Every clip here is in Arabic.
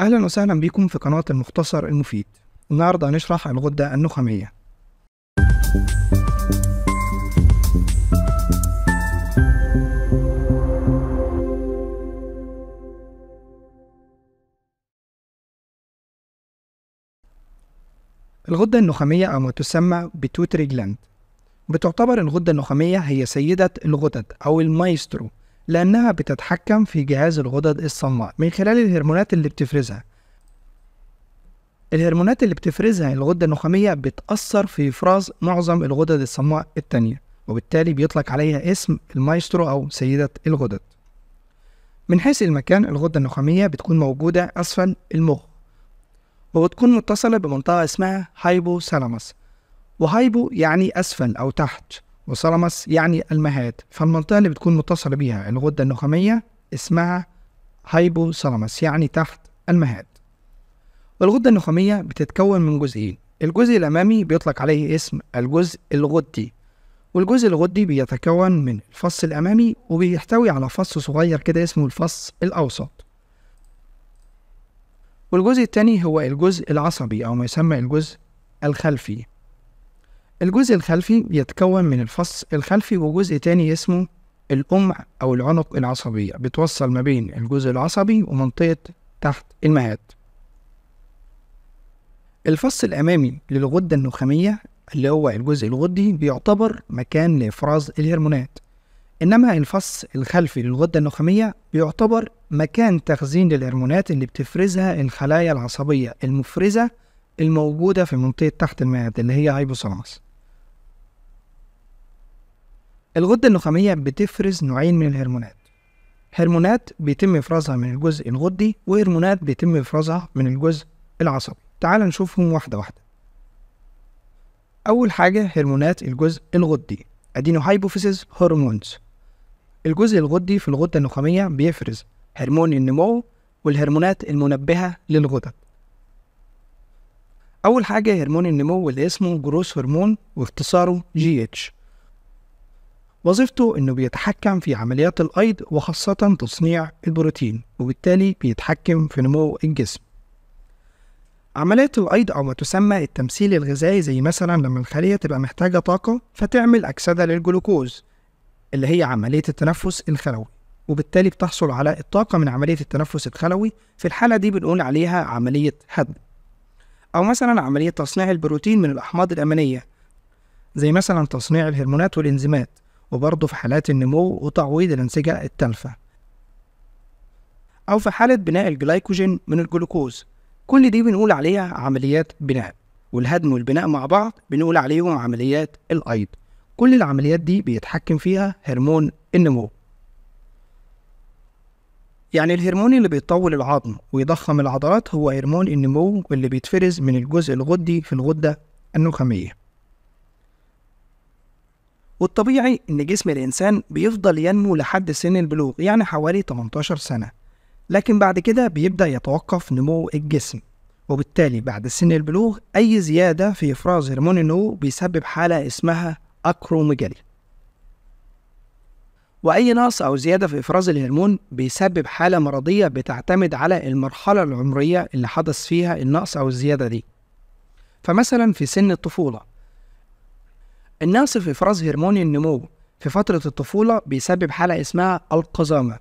أهلا وسهلا بكم في قناة المختصر المفيد النهاردة هنشرح الغدة النخامية الغدة النخامية أو ما تسمى بتوتري جلاند بتعتبر الغدة النخامية هي سيدة الغدد أو المايسترو لأنها بتتحكم في جهاز الغدد الصماء من خلال الهرمونات اللي بتفرزها الهرمونات اللي بتفرزها يعني الغدة النخامية بتأثر في إفراز معظم الغدد الصماء التانية وبالتالي بيطلق عليها اسم المايسترو أو سيدة الغدد من حيث المكان الغدة النخامية بتكون موجودة أسفل المخ وبتكون متصلة بمنطقة اسمها سالاموس وهايبو يعني أسفل أو تحت وصلمس يعني المهات فالمنطقة اللي بتكون متصلة بيها الغدة النخامية اسمها هايبوثالاموس يعني تحت المهات والغدة النخامية بتتكون من جزئين الجزء الأمامي بيطلق عليه اسم الجزء الغدي والجزء الغدي بيتكون من الفص الأمامي وبيحتوي على فص صغير كده اسمه الفص الأوسط والجزء التاني هو الجزء العصبي أو ما يسمى الجزء الخلفي الجزء الخلفي بيتكون من الفص الخلفي وجزء تاني اسمه الأمع أو العنق العصبية بتوصل ما بين الجزء العصبي ومنطقة تحت المهاد الفص الأمامي للغدة النخامية اللي هو الجزء الغدي بيعتبر مكان لإفراز الهرمونات إنما الفص الخلفي للغدة النخامية بيعتبر مكان تخزين للهرمونات اللي بتفرزها الخلايا العصبية المفرزة الموجودة في منطقة تحت المعدة اللي هي هايبوثالاموس الغدة النخامية بتفرز نوعين من الهرمونات هرمونات بيتم إفرازها من الجزء الغدي وهرمونات بيتم إفرازها من الجزء العصبي تعال نشوفهم واحدة واحدة أول حاجة هرمونات الجزء الغدي أدينو هايبوفيسيز هرمونز الجزء الغدي في الغدة النخامية بيفرز هرمون النمو والهرمونات المنبهة للغدد أول حاجة هرمون النمو اللي اسمه جروس هرمون واختصاره جي اتش وظيفته إنه بيتحكم في عمليات الأيض وخاصة تصنيع البروتين وبالتالي بيتحكم في نمو الجسم عمليات الأيض أو ما تسمى التمثيل الغذائي زي مثلا لما الخلية تبقى محتاجة طاقة فتعمل أكسدة للجلوكوز اللي هي عملية التنفس الخلوي وبالتالي بتحصل على الطاقة من عملية التنفس الخلوي في الحالة دي بنقول عليها عملية هدم أو مثلا عملية تصنيع البروتين من الأحماض الأمينية زي مثلا تصنيع الهرمونات والإنزيمات وبرضه في حالات النمو وتعويض الأنسجة التالفة أو في حالة بناء الجلايكوجين من الجلوكوز كل دي بنقول عليها عمليات بناء والهدم والبناء مع بعض بنقول عليهم عمليات الأيض كل العمليات دي بيتحكم فيها هرمون النمو يعني الهرمون اللي بيطول العظم ويضخم العضلات هو هرمون النمو اللي بيتفرز من الجزء الغدي في الغدة النخامية والطبيعي إن جسم الإنسان بيفضل ينمو لحد سن البلوغ يعني حوالي 18 سنة لكن بعد كده بيبدأ يتوقف نمو الجسم وبالتالي بعد سن البلوغ أي زيادة في إفراز هرمون النمو بيسبب حالة اسمها أكروميجالي وأي نقص أو زيادة في إفراز الهرمون بيسبب حالة مرضية بتعتمد على المرحلة العمرية اللي حدث فيها النقص أو الزيادة دي فمثلا في سن الطفولة النقص في إفراز هرمون النمو في فترة الطفولة بيسبب حالة اسمها القزامة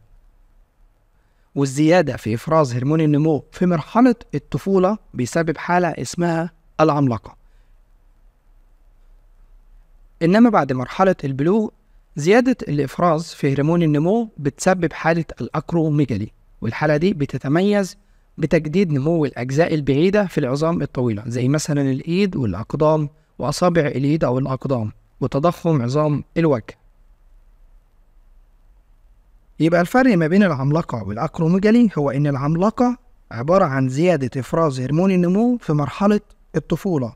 والزيادة في إفراز هرمون النمو في مرحلة الطفولة بيسبب حالة اسمها العملاقة إنما بعد مرحلة البلوغ زيادة الإفراز في هرمون النمو بتسبب حالة الأكروميجالي والحالة دي بتتميز بتجديد نمو الأجزاء البعيدة في العظام الطويلة زي مثلا الإيد والأقدام وأصابع اليد أو الأقدام وتضخم عظام الوجه يبقى الفرق ما بين العملاقة والأكروميجالي هو إن العملاقة عبارة عن زيادة إفراز هرمون النمو في مرحلة الطفولة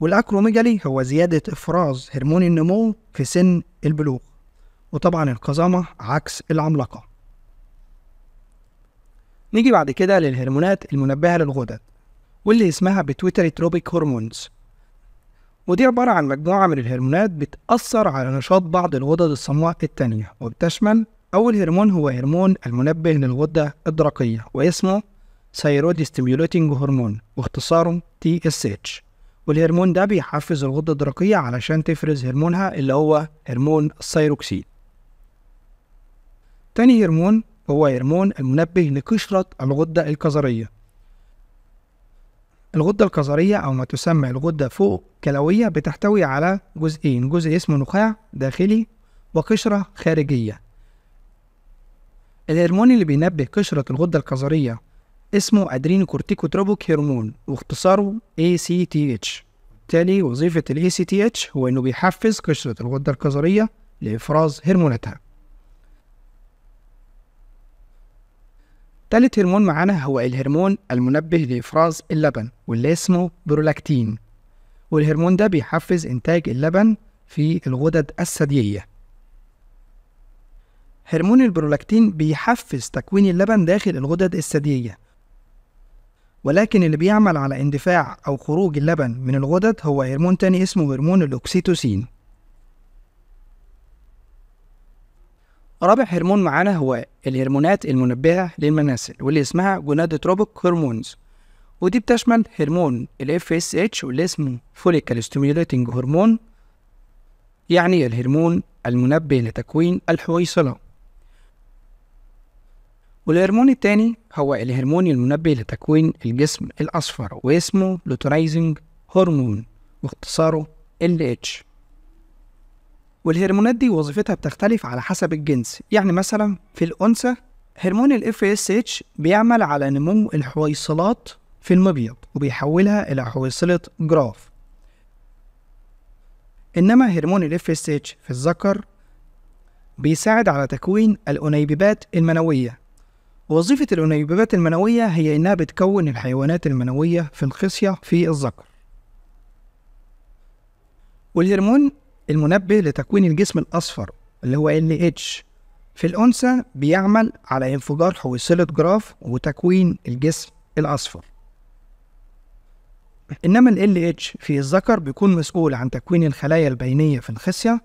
والأكروميجالي هو زيادة إفراز هرمون النمو في سن البلوغ وطبعا القزامة عكس العملاقة نيجي بعد كده للهرمونات المنبهة للغدد واللي اسمها بتويتري تروبيك هرمونز ودي عبارة عن مجموعة من الهرمونات بتأثر على نشاط بعض الغدد الصماء التانية وبتشمل أول هرمون هو هرمون المنبه للغدة الدرقية واسمه ثيرويد ستيميوليتنج هرمون واختصاره تي اس اتش والهرمون ده بيحفز الغدة الدرقية علشان تفرز هرمونها اللي هو هرمون الثيروكسين تاني هرمون هو هرمون المنبه لقشرة الغدة الكظرية الغدة الكظرية أو ما تسمى الغدة فوق كلوية بتحتوي على جزئين جزء اسمه نخاع داخلي وقشرة خارجية الهرمون اللي بينبه قشرة الغدة الكظرية اسمه تروبوك هرمون واختصاره ACTH تالي وظيفة ال ACTH هو إنه بيحفز قشرة الغدة الكظرية لإفراز هرموناتها تالت هرمون معانا هو الهرمون المنبه لإفراز اللبن واللي اسمه برولاكتين والهرمون ده بيحفز إنتاج اللبن في الغدد الثديية هرمون البرولاكتين بيحفز تكوين اللبن داخل الغدد الثديية ولكن اللي بيعمل على اندفاع أو خروج اللبن من الغدد هو هرمون تاني اسمه هرمون الأكسيتوسين رابع هرمون معانا هو الهرمونات المنبهة للمناسل واللي اسمها جونادوتروبيك هرمونز ودي بتشمل هرمون ال FSH واللي اسمه فوليكال ستيميوليتنج هرمون يعني الهرمون المنبه لتكوين الحويصلة والهرمون التاني هو الهرمون المنبه لتكوين الجسم الأصفر واسمه لوترايزنج هرمون واختصاره LH والهرمونات دي وظيفتها بتختلف على حسب الجنس يعني مثلا في الأنثى هرمون ال FSH بيعمل على نمو الحويصلات في المبيض وبيحولها إلى حويصلة جراف إنما هرمون ال FSH في الذكر بيساعد على تكوين الانيببات المنوية وظيفة الأنيببات المنوية هي إنها بتكون الحيوانات المنوية في الخصية في الذكر والهرمون المنبه لتكوين الجسم الأصفر اللي هو اتش في الأنثى بيعمل على انفجار حويصلة جراف وتكوين الجسم الأصفر إنما ال LH في الذكر بيكون مسؤول عن تكوين الخلايا البينية في الخصية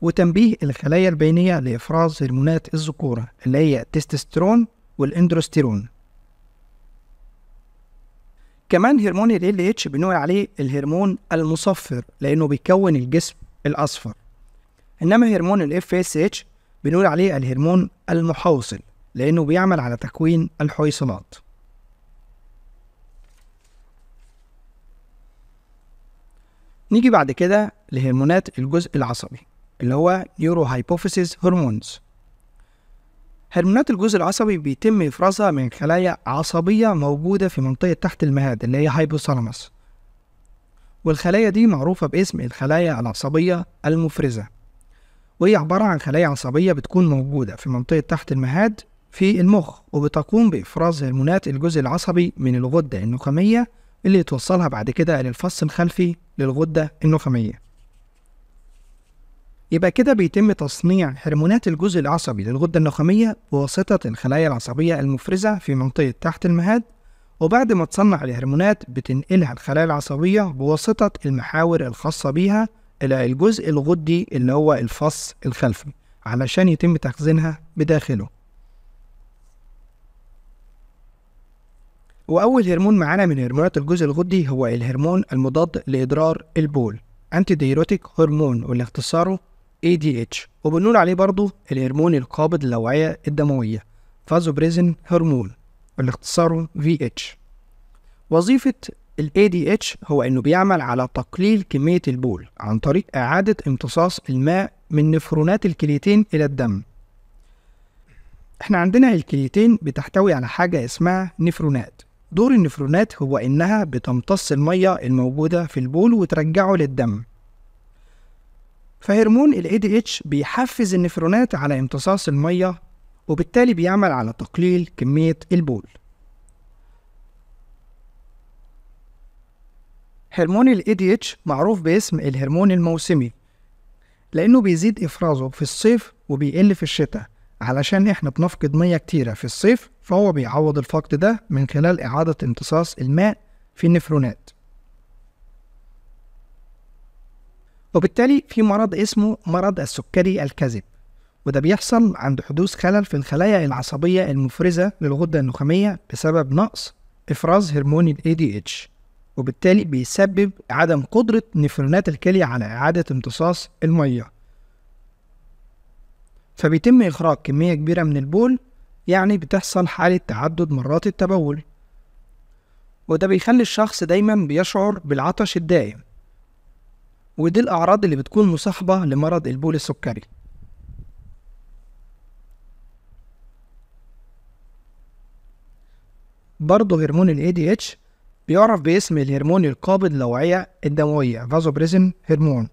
وتنبيه الخلايا البينية لإفراز هرمونات الذكورة اللي هي التستوستيرون والإندروستيرون كمان هرمون ال LH بنقول عليه الهرمون المصفر لأنه بيكون الجسم الأصفر إنما هرمون الـ FSH بنقول عليه الهرمون المحوصل لأنه بيعمل على تكوين الحويصلات نيجي بعد كده لهرمونات الجزء العصبي اللي هو نيورو هايبوفيسيس هرمونز هرمونات الجزء العصبي بيتم إفرازها من خلايا عصبية موجودة في منطقة تحت المهاد اللي هي هايبوثالاموس والخلايا دي معروفة باسم الخلايا العصبية المفرزة وهي عبارة عن خلايا عصبية بتكون موجودة في منطقة تحت المهاد في المخ وبتقوم بإفراز هرمونات الجزء العصبي من الغدة النخامية اللي توصلها بعد كده للفص الخلفي للغدة النخامية يبقى كده بيتم تصنيع هرمونات الجزء العصبي للغدة النخامية بواسطة الخلايا العصبية المفرزة في منطقة تحت المهاد وبعد ما تصنع الهرمونات بتنقلها الخلايا العصبية بواسطة المحاور الخاصة بيها إلى الجزء الغدي اللي هو الفص الخلفي علشان يتم تخزينها بداخله وأول هرمون معانا من هرمونات الجزء الغدي هو الهرمون المضاد لإضرار البول أنتي ديروتيك هرمون واللي اختصاره ADH وبنقول عليه برضه الهرمون القابض للأوعية الدموية فازوبريزن هرمون اللي اختصاره VH وظيفة ال ADH هو إنه بيعمل على تقليل كمية البول عن طريق إعادة امتصاص الماء من نفرونات الكليتين إلى الدم احنا عندنا الكليتين بتحتوي على حاجة اسمها نفرونات دور النفرونات هو إنها بتمتص المية الموجودة في البول وترجعه للدم فهرمون ال ADH بيحفز النفرونات على امتصاص المية وبالتالي بيعمل على تقليل كمية البول هرمون الـ ADH معروف باسم الهرمون الموسمي لأنه بيزيد إفرازه في الصيف وبيقل في الشتاء علشان إحنا بنفقد مية كتيرة في الصيف فهو بيعوض الفقد ده من خلال إعادة امتصاص الماء في النفرونات وبالتالي في مرض اسمه مرض السكري الكذب وده بيحصل عند حدوث خلل في الخلايا العصبية المفرزة للغدة النخامية بسبب نقص إفراز هرمون ال ADH وبالتالي بيسبب عدم قدرة نفرونات الكلية على إعادة امتصاص المية فبيتم إخراج كمية كبيرة من البول يعني بتحصل حالة تعدد مرات التبول وده بيخلي الشخص دايما بيشعر بالعطش الدائم ودي الأعراض اللي بتكون مصاحبة لمرض البول السكري برضه هرمون الـ ADH بيعرف باسم الهرمون القابض للأوعية الدموية فازوبريزن هرمون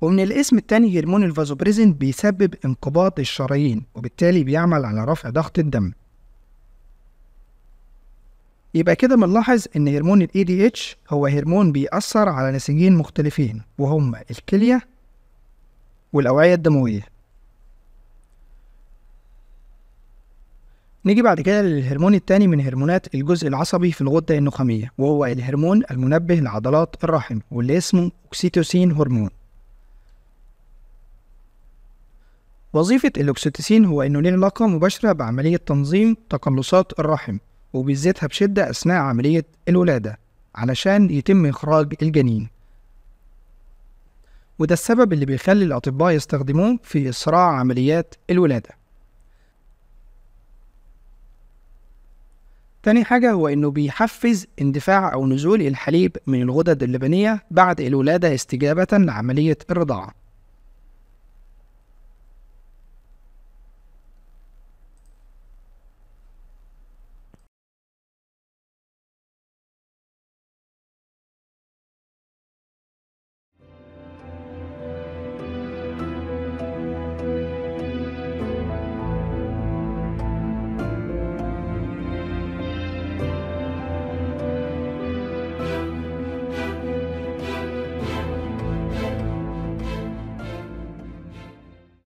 ومن الاسم التاني هرمون الفازوبريزن بيسبب انقباض الشرايين وبالتالي بيعمل على رفع ضغط الدم يبقى كده بنلاحظ ان هرمون الـ ADH هو هرمون بيأثر على نسيجين مختلفين وهما الكلية والأوعية الدموية نيجي بعد كده للهرمون الثاني من هرمونات الجزء العصبي في الغدة النخامية وهو الهرمون المنبه لعضلات الرحم واللي اسمه أكسيتوسين هرمون وظيفة الأكسيتوسين هو إنه ليه علاقة مباشرة بعملية تنظيم تقلصات الرحم وبيزيدها بشدة أثناء عملية الولادة علشان يتم إخراج الجنين وده السبب اللي بيخلي الأطباء يستخدموه في إسراع عمليات الولادة تاني حاجة هو إنه بيحفز اندفاع أو نزول الحليب من الغدد اللبنية بعد الولادة استجابة لعملية الرضاعة